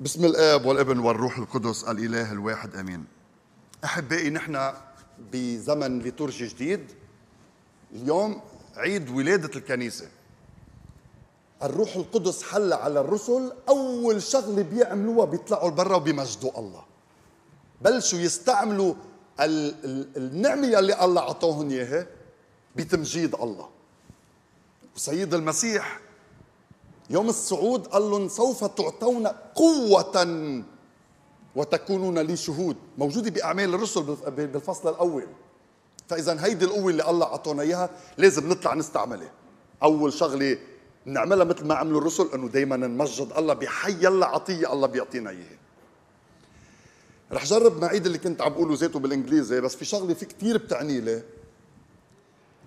بسم الاب والابن والروح القدس الاله الواحد امين. احبائي نحن بزمن ليتورجي جديد اليوم عيد ولاده الكنيسه. الروح القدس حل على الرسل اول شغله بيعملوها بيطلعوا لبرا وبيمجدوا الله. بلشوا يستعملوا النعمه يلي الله عطوهم اياها بتمجيد الله. وسيد المسيح يوم الصعود قال لهم سوف تعطون قوة وتكونون لي شهود موجودة بأعمال الرسل بالفصل الأول فإذا هيدي القوة اللي الله أعطونا إياها لازم نطلع نستعملها أول شغلة نعملها مثل ما عملوا الرسل انه دائما نمجد الله بحي الله عطيه الله بيعطينا اياها. رح جرب نعيد اللي كنت عم بقوله ذاته بالانجليزي بس في شغله في كثير بتعني لي.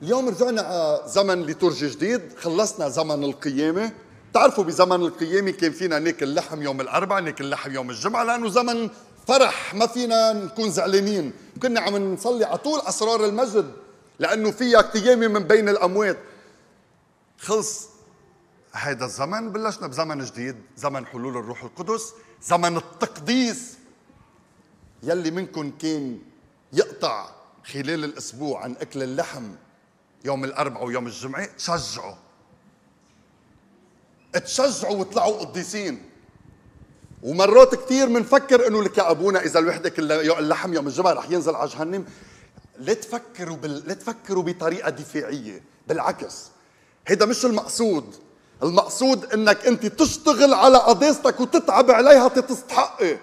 اليوم رجعنا على زمن لترجي جديد، خلصنا زمن القيامه تعرفوا بزمن القيامة كان فينا ناكل لحم يوم الأربعاء ناكل لحم يوم الجمعة لأنه زمن فرح ما فينا نكون زعلانين كنا عم نصلي على طول أسرار المسجد لأنه فيها قيامة من بين الأموات خلص هيدا الزمن بلشنا بزمن جديد زمن حلول الروح القدس زمن التقديس يلي منكم كان يقطع خلال الأسبوع عن أكل اللحم يوم الأربعاء ويوم الجمعة شجعوا تشجعوا وطلعوا قديسين ومرات كثير بنفكر انه لك يا ابونا اذا الوحده كلها اللحم يوم الجمعه رح ينزل على جهنم لا تفكروا بال... لا تفكروا بطريقه دفاعيه بالعكس هيدا مش المقصود المقصود انك انت تشتغل على قداستك وتتعب عليها تتستحقي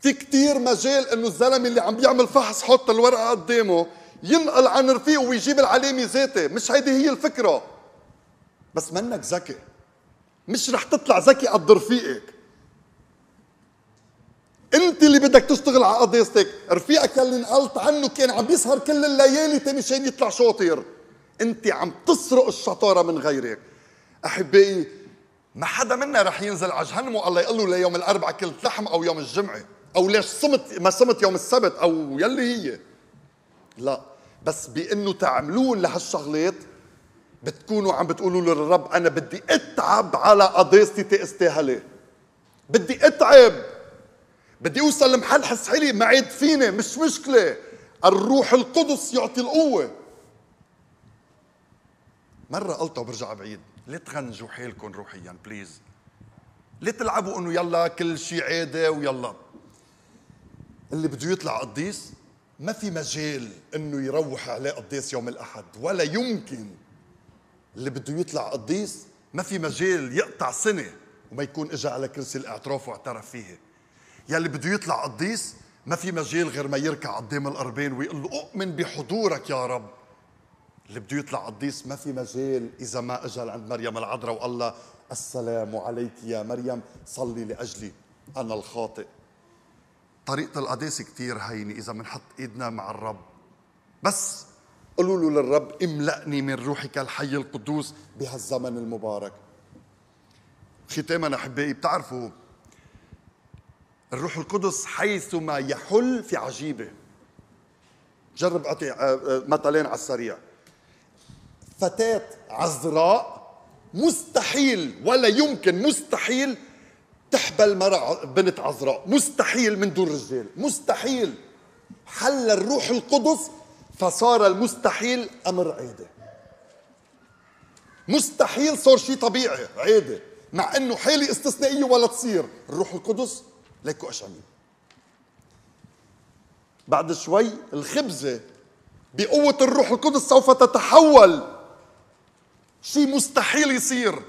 في كثير مجال انه الزلمه اللي عم بيعمل فحص حط الورقه قدامه ينقل عن رفيقه ويجيب العلامه ذاتي مش هيدي هي الفكره بس منك ذكي مش رح تطلع ذكي قد رفيقك انت اللي بدك تشتغل على قضيتك رفيقك يلي انقلت عنه كان عم يسهر كل الليالي تمشين مشان يطلع شاطر انت عم تسرق الشطاره من غيرك احبائي ما حدا منا رح ينزل على جهنم والله يقول له ليوم الاربعاء كلت لحم او يوم الجمعه او ليش صمت ما صمت يوم السبت او يلي هي لا بس بانه تعملون لهالشغلات بتكونوا عم بتقولوا للرب أنا بدي أتعب على قضيتي تستاهلي بدي أتعب بدي أوصل لمحل حس حالي عاد فيني مش مشكلة الروح القدس يعطي القوة مرة قلتها وبرجع بعيد لا تغنجوا حالكم روحيا بليز لا تلعبوا انه يلا كل شيء عادي ويلا اللي بده يطلع قديس ما في مجال انه يروح عليه قديس يوم الاحد ولا يمكن اللي بده يطلع قديس ما في مجال يقطع سنه وما يكون اجى على كرسي الاعتراف واعترف فيه يلي بده يطلع قديس ما في مجال غير ما يركع قدام القربان ويقول له اؤمن بحضورك يا رب اللي بده يطلع قديس ما في مجال اذا ما اجى عند مريم العذراء وقال له السلام عليك يا مريم صلي لاجلي انا الخاطئ طريقه القداسه كثير هينه اذا بنحط ايدنا مع الرب بس قولوا له للرب املأني من روحك الحي القدوس بهالزمن المبارك ختاما أحبائي بتعرفوا الروح القدس حيثما يحل في عجيبة جرب أعطي آه، آه، مثلين على السريع فتاة عذراء مستحيل ولا يمكن مستحيل تحبل مرأة بنت عذراء مستحيل من دون رجال مستحيل حل الروح القدس فصار المستحيل امر عادي مستحيل صار شيء طبيعي عادي مع انه حاله استثنائيه ولا تصير الروح القدس ليكو اشعمي بعد شوي الخبزه بقوه الروح القدس سوف تتحول شيء مستحيل يصير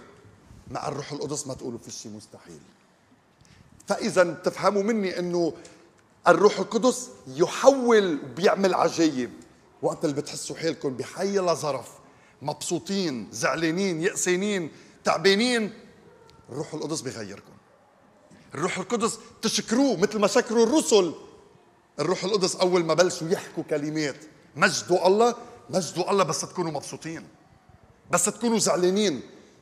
مع الروح القدس ما تقولوا في شيء مستحيل فاذا تفهموا مني انه الروح القدس يحول وبيعمل عجايب وقت اللي بتحسوا حالكم بحي لا ظرف مبسوطين زعلانين يأسانين تعبانين الروح القدس بغيركم الروح القدس تشكروه مثل ما شكروا الرسل الروح القدس أول ما بلشوا يحكوا كلمات مجدوا الله مجدوا الله بس تكونوا مبسوطين بس تكونوا زعلانين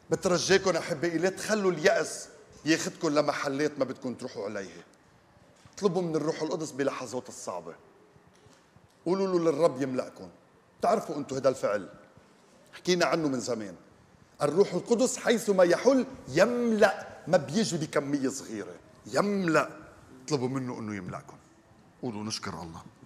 بترجاكم أحبائي لا تخلوا اليأس ياخدكم لمحلات ما بدكم تروحوا عليها اطلبوا من الروح القدس بلحظات الصعبه قولوا له للرب يملأكم بتعرفوا أنتم هذا الفعل حكينا عنه من زمان الروح القدس حيث ما يحل يملأ ما بيجي بكمية صغيرة يملأ اطلبوا منه أنه يملأكم قولوا نشكر الله